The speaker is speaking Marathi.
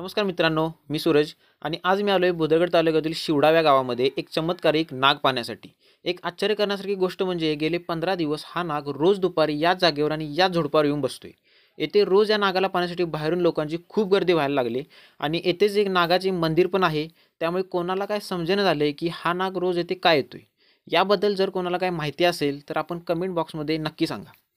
नमस्कार मित्रांनो मी सूरज आणि आज मी आलो आहे बुधगड तालुक्यातील शिवडाव्या गावामध्ये एक चमत्कारिक नाग पाहण्यासाठी एक आश्चर्य करण्यासारखी गोष्ट म्हणजे गेले पंधरा दिवस हा नाग रोज दुपारी या जागेवर आणि या झोडपावर येऊन बसतोय येथे रोज या नागाला पाहण्यासाठी बाहेरून लोकांची खूप गर्दी व्हायला लागली आणि येथेच एक नागाचे मंदिर पण आहे त्यामुळे कोणाला काय समजेनं झाले की हा नाग रोज येथे काय येतोय याबद्दल जर कोणाला काय माहिती असेल तर आपण कमेंट बॉक्समध्ये नक्की सांगा